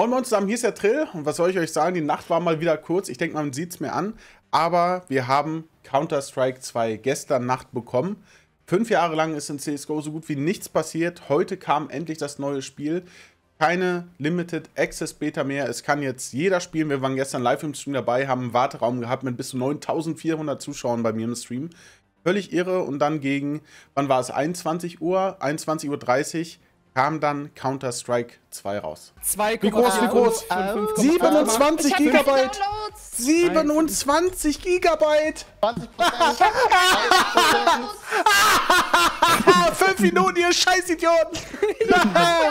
Moin Moin zusammen, hier ist der Trill und was soll ich euch sagen, die Nacht war mal wieder kurz, ich denke man sieht es mir an, aber wir haben Counter-Strike 2 gestern Nacht bekommen. Fünf Jahre lang ist in CSGO so gut wie nichts passiert, heute kam endlich das neue Spiel, keine Limited Access Beta mehr, es kann jetzt jeder spielen, wir waren gestern live im Stream dabei, haben einen Warteraum gehabt mit bis zu 9400 Zuschauern bei mir im Stream. Völlig irre und dann gegen, wann war es, 21 Uhr, 21.30 Uhr kam dann Counter-Strike 2 raus. 2, wie groß, wie groß? 5, 5, 27 Gigabyte! 27 Gigabyte! 20%! 5 ah, Minuten, ihr Scheißidioten!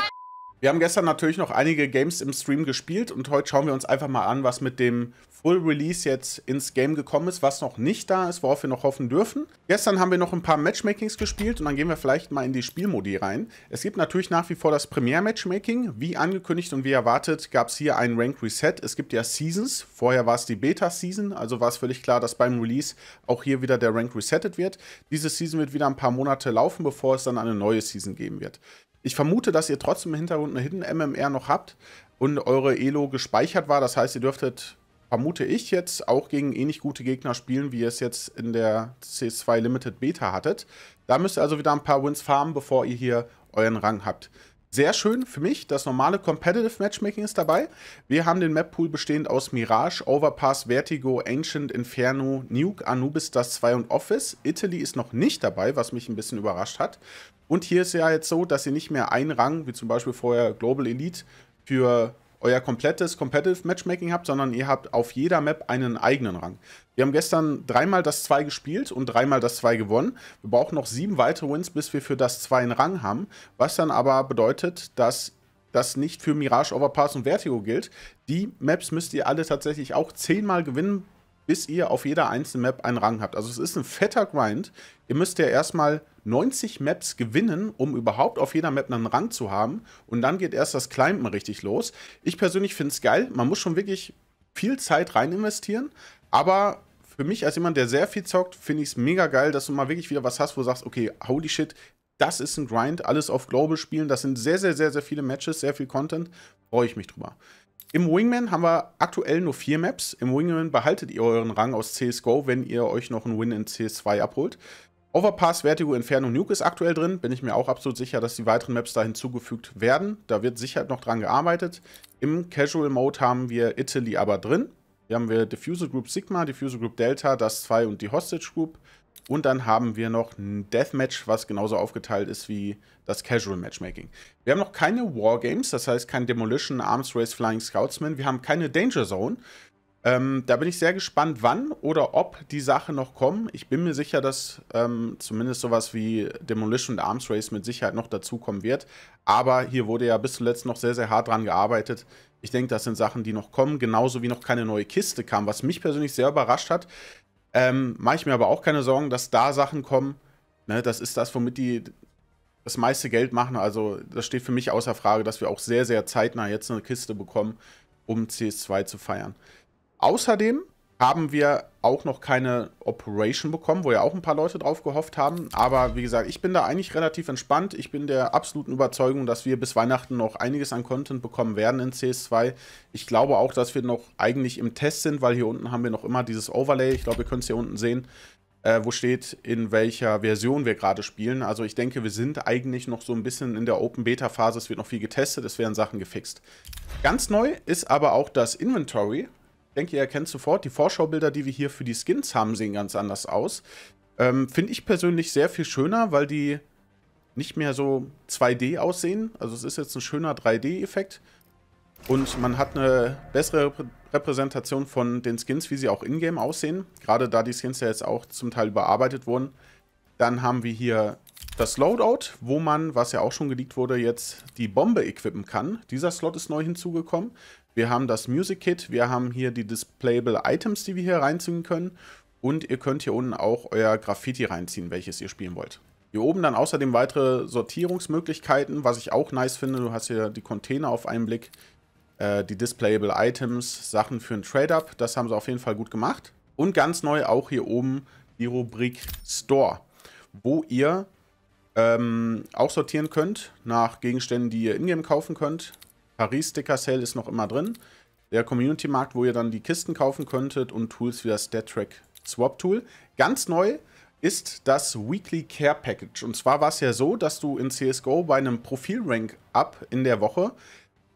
Wir haben gestern natürlich noch einige Games im Stream gespielt und heute schauen wir uns einfach mal an, was mit dem Full Release jetzt ins Game gekommen ist, was noch nicht da ist, worauf wir noch hoffen dürfen. Gestern haben wir noch ein paar Matchmakings gespielt und dann gehen wir vielleicht mal in die Spielmodi rein. Es gibt natürlich nach wie vor das Premier Matchmaking. Wie angekündigt und wie erwartet gab es hier ein Rank Reset. Es gibt ja Seasons. Vorher war es die Beta Season, also war es völlig klar, dass beim Release auch hier wieder der Rank resettet wird. Diese Season wird wieder ein paar Monate laufen, bevor es dann eine neue Season geben wird. Ich vermute, dass ihr trotzdem im Hintergrund und eine Hidden MMR noch habt und eure Elo gespeichert war. Das heißt, ihr dürftet, vermute ich jetzt, auch gegen ähnlich eh gute Gegner spielen, wie ihr es jetzt in der c 2 Limited Beta hattet. Da müsst ihr also wieder ein paar Wins farmen, bevor ihr hier euren Rang habt. Sehr schön für mich, das normale Competitive Matchmaking ist dabei. Wir haben den Map-Pool bestehend aus Mirage, Overpass, Vertigo, Ancient, Inferno, Nuke, Anubis, Das 2 und Office. Italy ist noch nicht dabei, was mich ein bisschen überrascht hat. Und hier ist ja jetzt so, dass ihr nicht mehr einen Rang, wie zum Beispiel vorher Global Elite, für euer komplettes Competitive Matchmaking habt, sondern ihr habt auf jeder Map einen eigenen Rang. Wir haben gestern dreimal das 2 gespielt und dreimal das 2 gewonnen. Wir brauchen noch sieben weitere Wins, bis wir für das 2 einen Rang haben. Was dann aber bedeutet, dass das nicht für Mirage, Overpass und Vertigo gilt. Die Maps müsst ihr alle tatsächlich auch zehnmal gewinnen, bis ihr auf jeder einzelnen Map einen Rang habt. Also es ist ein fetter Grind. Ihr müsst ja erstmal 90 Maps gewinnen, um überhaupt auf jeder Map einen Rang zu haben. Und dann geht erst das Climben richtig los. Ich persönlich finde es geil. Man muss schon wirklich viel Zeit rein investieren. Aber für mich als jemand, der sehr viel zockt, finde ich es mega geil, dass du mal wirklich wieder was hast, wo du sagst, okay, holy shit, das ist ein Grind, alles auf Global spielen. Das sind sehr, sehr, sehr, sehr viele Matches, sehr viel Content. Freue ich mich drüber. Im Wingman haben wir aktuell nur vier Maps. Im Wingman behaltet ihr euren Rang aus CSGO, wenn ihr euch noch einen Win in CS2 abholt. Overpass, Vertigo, Inferno, Nuke ist aktuell drin. Bin ich mir auch absolut sicher, dass die weiteren Maps da hinzugefügt werden. Da wird sicher noch dran gearbeitet. Im Casual Mode haben wir Italy aber drin. Hier haben wir Diffuser Group Sigma, Diffuser Group Delta, das 2 und die Hostage Group. Und dann haben wir noch ein Deathmatch, was genauso aufgeteilt ist wie das Casual Matchmaking. Wir haben noch keine Wargames, das heißt kein Demolition, Arms Race, Flying Scoutsman. Wir haben keine Danger Zone. Ähm, da bin ich sehr gespannt, wann oder ob die Sachen noch kommen. Ich bin mir sicher, dass ähm, zumindest sowas wie Demolition und Arms Race mit Sicherheit noch dazukommen wird. Aber hier wurde ja bis zuletzt noch sehr, sehr hart dran gearbeitet. Ich denke, das sind Sachen, die noch kommen. Genauso wie noch keine neue Kiste kam, was mich persönlich sehr überrascht hat. Ähm, Mache ich mir aber auch keine Sorgen, dass da Sachen kommen. Ne, das ist das, womit die das meiste Geld machen. Also das steht für mich außer Frage, dass wir auch sehr, sehr zeitnah jetzt eine Kiste bekommen, um CS2 zu feiern. Außerdem haben wir auch noch keine Operation bekommen, wo ja auch ein paar Leute drauf gehofft haben. Aber wie gesagt, ich bin da eigentlich relativ entspannt. Ich bin der absoluten Überzeugung, dass wir bis Weihnachten noch einiges an Content bekommen werden in CS2. Ich glaube auch, dass wir noch eigentlich im Test sind, weil hier unten haben wir noch immer dieses Overlay. Ich glaube, ihr könnt es hier unten sehen, äh, wo steht, in welcher Version wir gerade spielen. Also ich denke, wir sind eigentlich noch so ein bisschen in der Open-Beta-Phase. Es wird noch viel getestet, es werden Sachen gefixt. Ganz neu ist aber auch das Inventory denke, ihr erkennt sofort, die Vorschaubilder, die wir hier für die Skins haben, sehen ganz anders aus. Ähm, Finde ich persönlich sehr viel schöner, weil die nicht mehr so 2D aussehen. Also es ist jetzt ein schöner 3D-Effekt. Und man hat eine bessere Repräsentation von den Skins, wie sie auch in-game aussehen. Gerade da die Skins ja jetzt auch zum Teil überarbeitet wurden. Dann haben wir hier das Loadout, wo man, was ja auch schon geleakt wurde, jetzt die Bombe equippen kann. Dieser Slot ist neu hinzugekommen. Wir haben das Music Kit, wir haben hier die Displayable Items, die wir hier reinziehen können. Und ihr könnt hier unten auch euer Graffiti reinziehen, welches ihr spielen wollt. Hier oben dann außerdem weitere Sortierungsmöglichkeiten, was ich auch nice finde. Du hast hier die Container auf einen Blick, äh, die Displayable Items, Sachen für ein Trade-Up. Das haben sie auf jeden Fall gut gemacht. Und ganz neu auch hier oben die Rubrik Store, wo ihr ähm, auch sortieren könnt nach Gegenständen, die ihr in-game kaufen könnt. Paris Sticker Sale ist noch immer drin. Der Community Markt, wo ihr dann die Kisten kaufen könntet und Tools wie das StatTrack Swap Tool. Ganz neu ist das Weekly Care Package. Und zwar war es ja so, dass du in CSGO bei einem Profil-Rank-Up in der Woche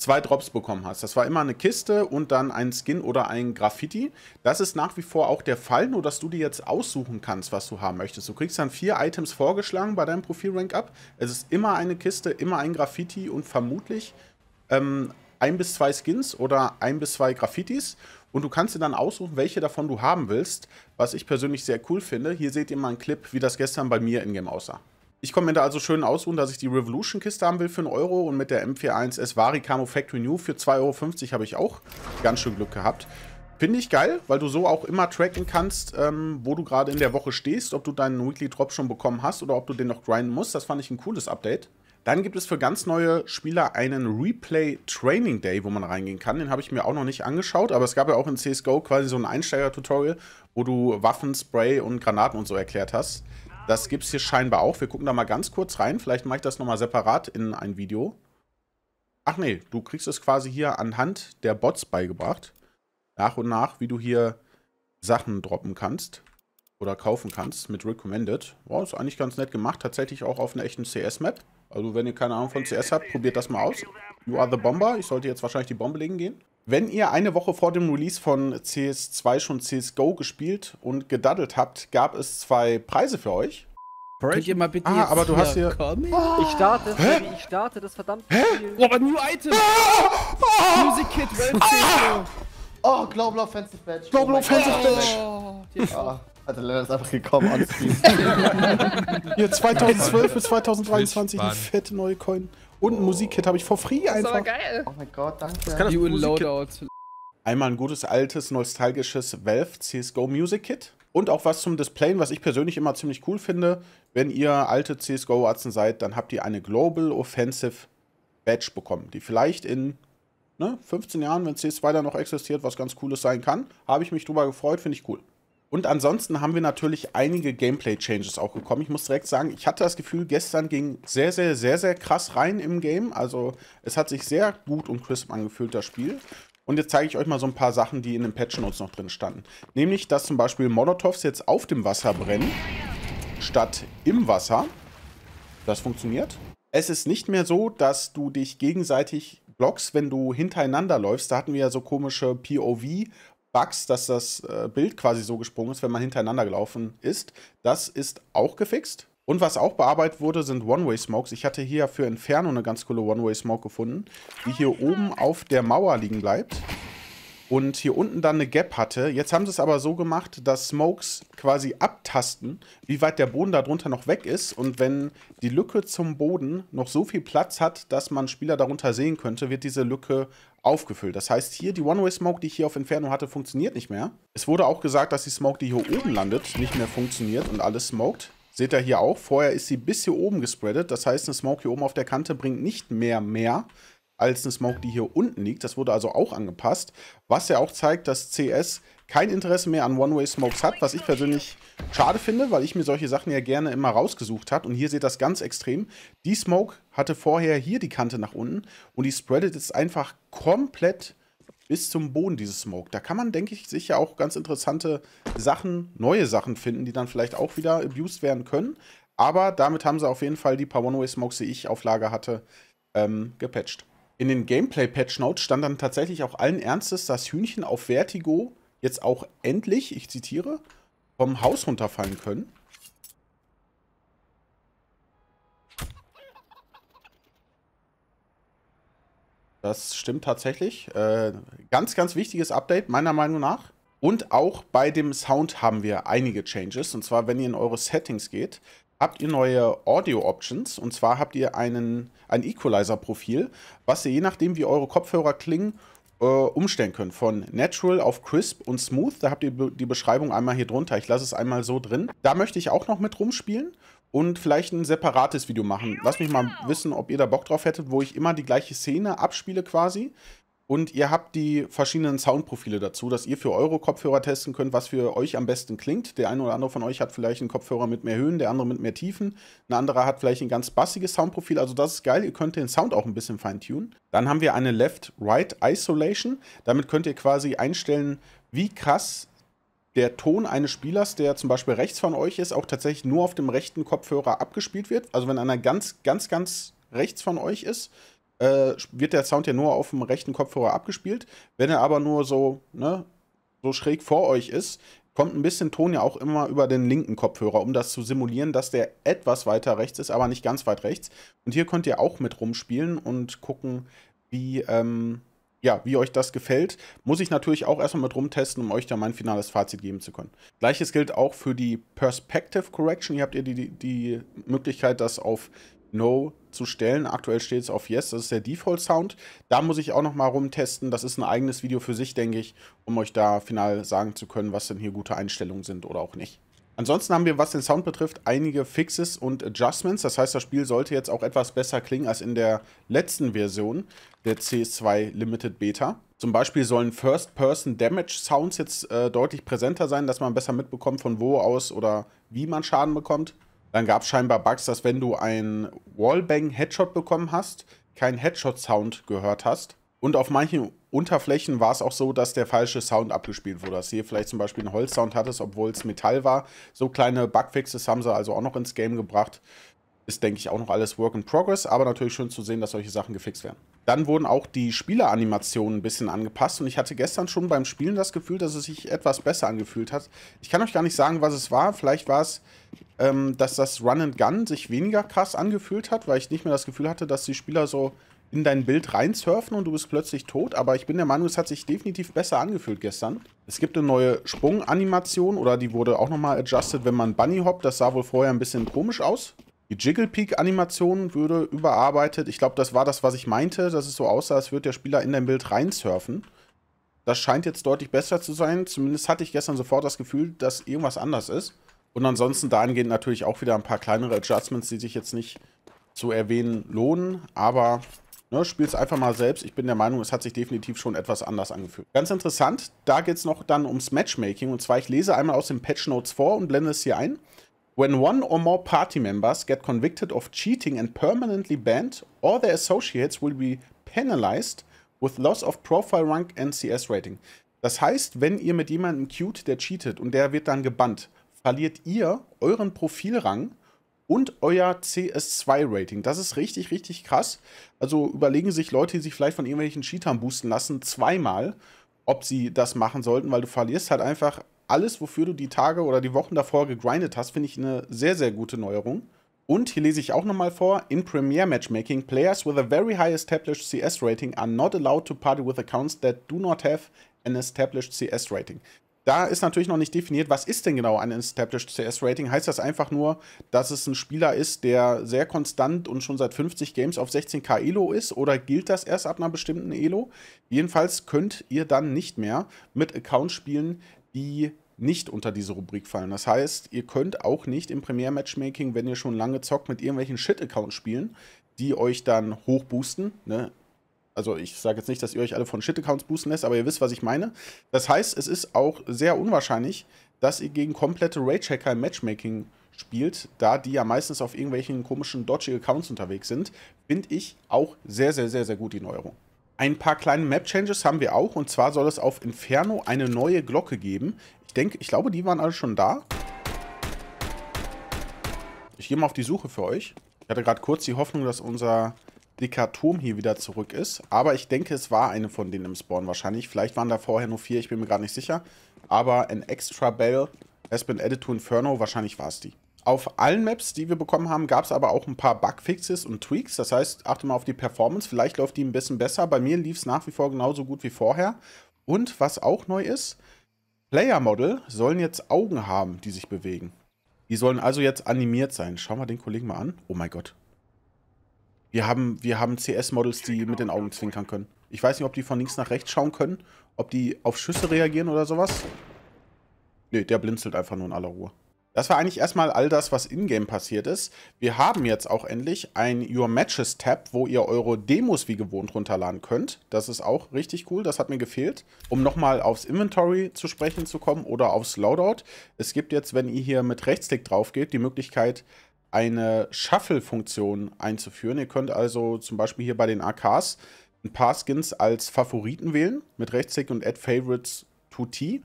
zwei Drops bekommen hast. Das war immer eine Kiste und dann ein Skin oder ein Graffiti. Das ist nach wie vor auch der Fall, nur dass du dir jetzt aussuchen kannst, was du haben möchtest. Du kriegst dann vier Items vorgeschlagen bei deinem Profil-Rank-Up. Es ist immer eine Kiste, immer ein Graffiti und vermutlich ähm, ein bis zwei Skins oder ein bis zwei Graffitis. Und du kannst dir dann aussuchen, welche davon du haben willst, was ich persönlich sehr cool finde. Hier seht ihr mal einen Clip, wie das gestern bei mir in-game aussah. Ich komme mir da also schön ausruhen, dass ich die Revolution-Kiste haben will für einen Euro und mit der M41S Vari Camo Factory New für 2,50 Euro habe ich auch ganz schön Glück gehabt. Finde ich geil, weil du so auch immer tracken kannst, ähm, wo du gerade in der Woche stehst, ob du deinen Weekly Drop schon bekommen hast oder ob du den noch grinden musst. Das fand ich ein cooles Update. Dann gibt es für ganz neue Spieler einen Replay Training Day, wo man reingehen kann. Den habe ich mir auch noch nicht angeschaut, aber es gab ja auch in CSGO quasi so ein Einsteiger-Tutorial, wo du Waffen, Spray und Granaten und so erklärt hast. Das gibt es hier scheinbar auch. Wir gucken da mal ganz kurz rein. Vielleicht mache ich das nochmal separat in ein Video. Ach nee, du kriegst es quasi hier anhand der Bots beigebracht. Nach und nach, wie du hier Sachen droppen kannst. Oder kaufen kannst mit Recommended. Wow, ist eigentlich ganz nett gemacht. Tatsächlich auch auf einer echten CS-Map. Also wenn ihr keine Ahnung von CS habt, probiert das mal aus. You are the Bomber. Ich sollte jetzt wahrscheinlich die Bombe legen gehen. Wenn ihr eine Woche vor dem Release von CS2 schon CSGO gespielt und gedaddelt habt, gab es zwei Preise für euch. Könnt ihr mal bitte ah, aber du hast hier... Kommen? Ah. Ich starte es, Hä? ich starte das verdammte Spiel. Oh, aber New Item! Ah! Ah! Music Kit, ah! Oh, Global Offensive Badge. Global oh Offensive Badge. Oh, ah, ja. Alter, Lennart ist einfach gekommen on Hier, 2012 bis 2023, die fette neue Coin. Und ein Musikkit habe ich for free einfach. Das war geil. Oh mein Gott, danke. Das kann das Loadout. Einmal ein gutes, altes, nostalgisches Valve CSGO Music Kit. Und auch was zum Displayen, was ich persönlich immer ziemlich cool finde. Wenn ihr alte CSGO-Arzen seid, dann habt ihr eine Global Offensive Badge bekommen, die vielleicht in ne, 15 Jahren, wenn CS2 dann noch existiert, was ganz Cooles sein kann. Habe ich mich drüber gefreut, finde ich cool. Und ansonsten haben wir natürlich einige Gameplay-Changes auch gekommen. Ich muss direkt sagen, ich hatte das Gefühl, gestern ging sehr, sehr, sehr, sehr krass rein im Game. Also es hat sich sehr gut und crisp angefühlt, das Spiel. Und jetzt zeige ich euch mal so ein paar Sachen, die in den Patch Notes noch drin standen. Nämlich, dass zum Beispiel Molotovs jetzt auf dem Wasser brennen, statt im Wasser. Das funktioniert. Es ist nicht mehr so, dass du dich gegenseitig blockst, wenn du hintereinander läufst. Da hatten wir ja so komische POV- Bugs, dass das äh, Bild quasi so gesprungen ist, wenn man hintereinander gelaufen ist. Das ist auch gefixt. Und was auch bearbeitet wurde, sind One-Way-Smokes. Ich hatte hier für Inferno eine ganz coole One-Way-Smoke gefunden, die hier ah, oben auf der Mauer liegen bleibt und hier unten dann eine Gap hatte. Jetzt haben sie es aber so gemacht, dass Smokes quasi abtasten, wie weit der Boden darunter noch weg ist. Und wenn die Lücke zum Boden noch so viel Platz hat, dass man Spieler darunter sehen könnte, wird diese Lücke aufgefüllt. Das heißt, hier die One-Way-Smoke, die ich hier auf Inferno hatte, funktioniert nicht mehr. Es wurde auch gesagt, dass die Smoke, die hier oben landet, nicht mehr funktioniert und alles smoked. Seht ihr hier auch, vorher ist sie bis hier oben gespreadet. Das heißt, eine Smoke hier oben auf der Kante bringt nicht mehr mehr, als eine Smoke, die hier unten liegt. Das wurde also auch angepasst, was ja auch zeigt, dass CS kein Interesse mehr an One-Way-Smokes hat, was ich persönlich schade finde, weil ich mir solche Sachen ja gerne immer rausgesucht habe. Und hier seht das ganz extrem. Die Smoke hatte vorher hier die Kante nach unten und die spreadet jetzt einfach komplett bis zum Boden, diese Smoke. Da kann man, denke ich, sicher auch ganz interessante Sachen, neue Sachen finden, die dann vielleicht auch wieder abused werden können. Aber damit haben sie auf jeden Fall die paar One-Way-Smokes, die ich auf Lager hatte, ähm, gepatcht in den Gameplay-Patch-Notes stand dann tatsächlich auch allen Ernstes, dass Hühnchen auf Vertigo jetzt auch endlich, ich zitiere, vom Haus runterfallen können. Das stimmt tatsächlich. Äh, ganz, ganz wichtiges Update, meiner Meinung nach. Und auch bei dem Sound haben wir einige Changes. Und zwar, wenn ihr in eure Settings geht, habt ihr neue Audio-Options. Und zwar habt ihr einen, ein Equalizer-Profil, was ihr je nachdem, wie eure Kopfhörer klingen, äh, umstellen könnt. Von Natural auf Crisp und Smooth. Da habt ihr die Beschreibung einmal hier drunter. Ich lasse es einmal so drin. Da möchte ich auch noch mit rumspielen. Und vielleicht ein separates Video machen. Lass mich mal wissen, ob ihr da Bock drauf hättet, wo ich immer die gleiche Szene abspiele quasi. Und ihr habt die verschiedenen Soundprofile dazu, dass ihr für eure Kopfhörer testen könnt, was für euch am besten klingt. Der eine oder andere von euch hat vielleicht einen Kopfhörer mit mehr Höhen, der andere mit mehr Tiefen. Ein anderer hat vielleicht ein ganz bassiges Soundprofil. Also das ist geil. Ihr könnt den Sound auch ein bisschen feintunen. Dann haben wir eine Left-Right Isolation. Damit könnt ihr quasi einstellen, wie krass der Ton eines Spielers, der zum Beispiel rechts von euch ist, auch tatsächlich nur auf dem rechten Kopfhörer abgespielt wird. Also wenn einer ganz, ganz, ganz rechts von euch ist, äh, wird der Sound ja nur auf dem rechten Kopfhörer abgespielt. Wenn er aber nur so, ne, so schräg vor euch ist, kommt ein bisschen Ton ja auch immer über den linken Kopfhörer, um das zu simulieren, dass der etwas weiter rechts ist, aber nicht ganz weit rechts. Und hier könnt ihr auch mit rumspielen und gucken, wie, ähm, ja, wie euch das gefällt. Muss ich natürlich auch erstmal mit rumtesten, um euch da mein finales Fazit geben zu können. Gleiches gilt auch für die Perspective Correction. Hier habt ihr die, die, die Möglichkeit, das auf No zu stellen. Aktuell steht es auf Yes, das ist der Default-Sound. Da muss ich auch nochmal rumtesten. Das ist ein eigenes Video für sich, denke ich, um euch da final sagen zu können, was denn hier gute Einstellungen sind oder auch nicht. Ansonsten haben wir, was den Sound betrifft, einige Fixes und Adjustments. Das heißt, das Spiel sollte jetzt auch etwas besser klingen als in der letzten Version der CS2 Limited Beta. Zum Beispiel sollen First-Person-Damage-Sounds jetzt äh, deutlich präsenter sein, dass man besser mitbekommt, von wo aus oder wie man Schaden bekommt. Dann gab es scheinbar Bugs, dass wenn du ein Wallbang-Headshot bekommen hast, kein Headshot-Sound gehört hast. Und auf manchen Unterflächen war es auch so, dass der falsche Sound abgespielt wurde. Dass hier vielleicht zum Beispiel einen sound hattest, obwohl es Metall war. So kleine Bugfixes haben sie also auch noch ins Game gebracht. Ist, denke ich, auch noch alles Work in Progress, aber natürlich schön zu sehen, dass solche Sachen gefixt werden. Dann wurden auch die Spieleranimationen ein bisschen angepasst und ich hatte gestern schon beim Spielen das Gefühl, dass es sich etwas besser angefühlt hat. Ich kann euch gar nicht sagen, was es war. Vielleicht war es, ähm, dass das Run and Gun sich weniger krass angefühlt hat, weil ich nicht mehr das Gefühl hatte, dass die Spieler so in dein Bild reinsurfen und du bist plötzlich tot. Aber ich bin der Meinung, es hat sich definitiv besser angefühlt gestern. Es gibt eine neue Sprunganimation oder die wurde auch nochmal adjusted, wenn man Bunny hoppt. Das sah wohl vorher ein bisschen komisch aus. Die Jiggle Peak Animation würde überarbeitet. Ich glaube, das war das, was ich meinte, dass es so aussah, als würde der Spieler in dein Bild reinsurfen. Das scheint jetzt deutlich besser zu sein. Zumindest hatte ich gestern sofort das Gefühl, dass irgendwas anders ist. Und ansonsten dahingehend natürlich auch wieder ein paar kleinere Adjustments, die sich jetzt nicht zu erwähnen lohnen. Aber ne, spiel es einfach mal selbst. Ich bin der Meinung, es hat sich definitiv schon etwas anders angefühlt. Ganz interessant, da geht es noch dann ums Matchmaking. Und zwar, ich lese einmal aus den Patch Notes vor und blende es hier ein. When one or more party members get convicted of cheating and permanently banned, all their associates will be penalized with loss of profile rank and CS rating. Das heißt, wenn ihr mit jemandem queued, der cheatet und der wird dann gebannt, verliert ihr euren Profilrang und euer CS2-Rating. Das ist richtig, richtig krass. Also überlegen sich Leute, die sich vielleicht von irgendwelchen Cheatern boosten lassen, zweimal, ob sie das machen sollten, weil du verlierst halt einfach alles, wofür du die Tage oder die Wochen davor gegrindet hast, finde ich eine sehr, sehr gute Neuerung. Und hier lese ich auch nochmal vor: In Premier Matchmaking, players with a very high established CS rating are not allowed to party with accounts that do not have an established CS rating. Da ist natürlich noch nicht definiert, was ist denn genau ein established CS rating? Heißt das einfach nur, dass es ein Spieler ist, der sehr konstant und schon seit 50 Games auf 16k Elo ist? Oder gilt das erst ab einer bestimmten Elo? Jedenfalls könnt ihr dann nicht mehr mit Accounts spielen, die nicht unter diese Rubrik fallen. Das heißt, ihr könnt auch nicht im Premier Matchmaking, wenn ihr schon lange zockt, mit irgendwelchen Shit-Accounts spielen, die euch dann hochboosten. Ne? Also ich sage jetzt nicht, dass ihr euch alle von Shit-Accounts boosten lässt, aber ihr wisst, was ich meine. Das heißt, es ist auch sehr unwahrscheinlich, dass ihr gegen komplette Rage-Hacker im Matchmaking spielt, da die ja meistens auf irgendwelchen komischen dodgy Accounts unterwegs sind, finde ich auch sehr, sehr, sehr, sehr gut die Neuerung. Ein paar kleine Map-Changes haben wir auch. Und zwar soll es auf Inferno eine neue Glocke geben. Ich denke, ich glaube, die waren alle schon da. Ich gehe mal auf die Suche für euch. Ich hatte gerade kurz die Hoffnung, dass unser dicker Turm hier wieder zurück ist. Aber ich denke, es war eine von denen im Spawn wahrscheinlich. Vielleicht waren da vorher nur vier, ich bin mir gerade nicht sicher. Aber ein extra Bell has been added to Inferno, wahrscheinlich war es die. Auf allen Maps, die wir bekommen haben, gab es aber auch ein paar Bugfixes und Tweaks. Das heißt, achte mal auf die Performance. Vielleicht läuft die ein bisschen besser. Bei mir lief es nach wie vor genauso gut wie vorher. Und was auch neu ist, Player Model sollen jetzt Augen haben, die sich bewegen. Die sollen also jetzt animiert sein. Schauen wir den Kollegen mal an. Oh mein Gott. Wir haben, wir haben CS-Models, die mit den Augen zwinkern können. Ich weiß nicht, ob die von links nach rechts schauen können, ob die auf Schüsse reagieren oder sowas. Nee, der blinzelt einfach nur in aller Ruhe. Das war eigentlich erstmal all das, was in-game passiert ist. Wir haben jetzt auch endlich ein Your Matches Tab, wo ihr eure Demos wie gewohnt runterladen könnt. Das ist auch richtig cool, das hat mir gefehlt. Um nochmal aufs Inventory zu sprechen zu kommen oder aufs Loadout. Es gibt jetzt, wenn ihr hier mit Rechtsklick drauf geht, die Möglichkeit, eine Shuffle-Funktion einzuführen. Ihr könnt also zum Beispiel hier bei den AKs ein paar Skins als Favoriten wählen, mit Rechtsklick und Add Favorites to T.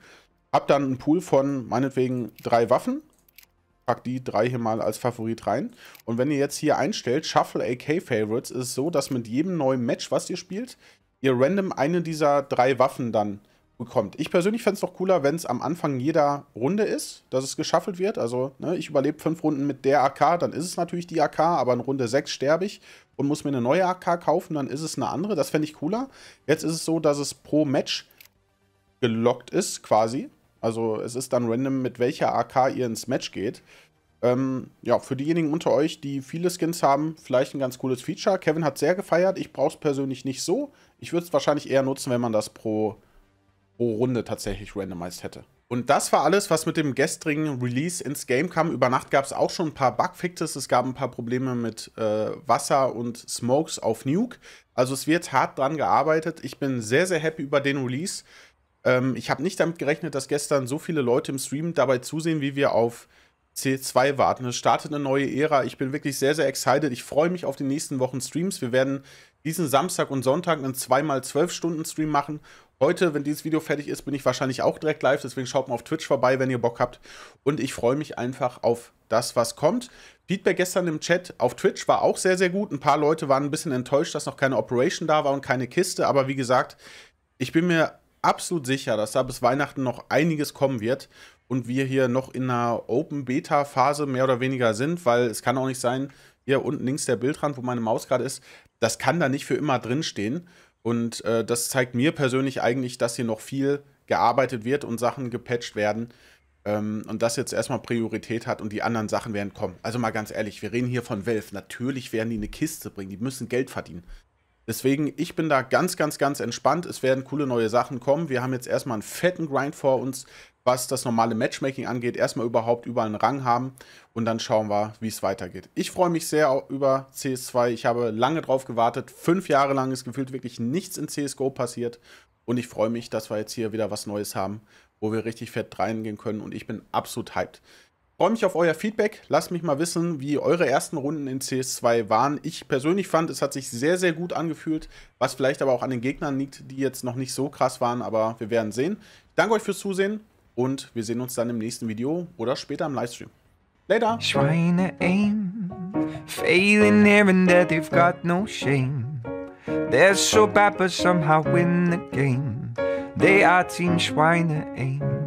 Hab dann einen Pool von meinetwegen drei Waffen pack die drei hier mal als Favorit rein. Und wenn ihr jetzt hier einstellt, Shuffle AK Favorites, ist es so, dass mit jedem neuen Match, was ihr spielt, ihr random eine dieser drei Waffen dann bekommt. Ich persönlich fände es doch cooler, wenn es am Anfang jeder Runde ist, dass es geschaffelt wird. Also ne, ich überlebe fünf Runden mit der AK, dann ist es natürlich die AK, aber in Runde sechs sterbe ich und muss mir eine neue AK kaufen, dann ist es eine andere. Das fände ich cooler. Jetzt ist es so, dass es pro Match gelockt ist quasi. Also es ist dann random, mit welcher AK ihr ins Match geht. Ähm, ja, für diejenigen unter euch, die viele Skins haben, vielleicht ein ganz cooles Feature. Kevin hat sehr gefeiert. Ich brauche es persönlich nicht so. Ich würde es wahrscheinlich eher nutzen, wenn man das pro, pro Runde tatsächlich randomized hätte. Und das war alles, was mit dem gestrigen Release ins Game kam. Über Nacht gab es auch schon ein paar Bugfixes. Es gab ein paar Probleme mit äh, Wasser und Smokes auf Nuke. Also es wird hart dran gearbeitet. Ich bin sehr, sehr happy über den Release. Ähm, ich habe nicht damit gerechnet, dass gestern so viele Leute im Stream dabei zusehen, wie wir auf C2 warten. Es startet eine neue Ära. Ich bin wirklich sehr, sehr excited. Ich freue mich auf die nächsten Wochen Streams. Wir werden diesen Samstag und Sonntag einen 2x12-Stunden-Stream machen. Heute, wenn dieses Video fertig ist, bin ich wahrscheinlich auch direkt live. Deswegen schaut mal auf Twitch vorbei, wenn ihr Bock habt. Und ich freue mich einfach auf das, was kommt. Feedback gestern im Chat auf Twitch war auch sehr, sehr gut. Ein paar Leute waren ein bisschen enttäuscht, dass noch keine Operation da war und keine Kiste. Aber wie gesagt, ich bin mir absolut sicher, dass da bis Weihnachten noch einiges kommen wird und wir hier noch in einer Open-Beta-Phase mehr oder weniger sind, weil es kann auch nicht sein, hier unten links der Bildrand, wo meine Maus gerade ist, das kann da nicht für immer drinstehen. Und äh, das zeigt mir persönlich eigentlich, dass hier noch viel gearbeitet wird und Sachen gepatcht werden. Ähm, und das jetzt erstmal Priorität hat und die anderen Sachen werden kommen. Also mal ganz ehrlich, wir reden hier von Valve. Natürlich werden die eine Kiste bringen, die müssen Geld verdienen. Deswegen, ich bin da ganz, ganz, ganz entspannt. Es werden coole neue Sachen kommen. Wir haben jetzt erstmal einen fetten Grind vor uns, was das normale Matchmaking angeht. Erstmal überhaupt überall einen Rang haben und dann schauen wir, wie es weitergeht. Ich freue mich sehr über CS2. Ich habe lange drauf gewartet. Fünf Jahre lang ist gefühlt wirklich nichts in CSGO passiert. Und ich freue mich, dass wir jetzt hier wieder was Neues haben, wo wir richtig fett reingehen können. Und ich bin absolut hyped freue mich auf euer Feedback. Lasst mich mal wissen, wie eure ersten Runden in CS2 waren. Ich persönlich fand, es hat sich sehr, sehr gut angefühlt, was vielleicht aber auch an den Gegnern liegt, die jetzt noch nicht so krass waren, aber wir werden sehen. Ich danke euch fürs Zusehen und wir sehen uns dann im nächsten Video oder später im Livestream. Later! Trying aim, failing here and there, they've got no shame. They're so bad but somehow win the game. They are Team Schweine aim.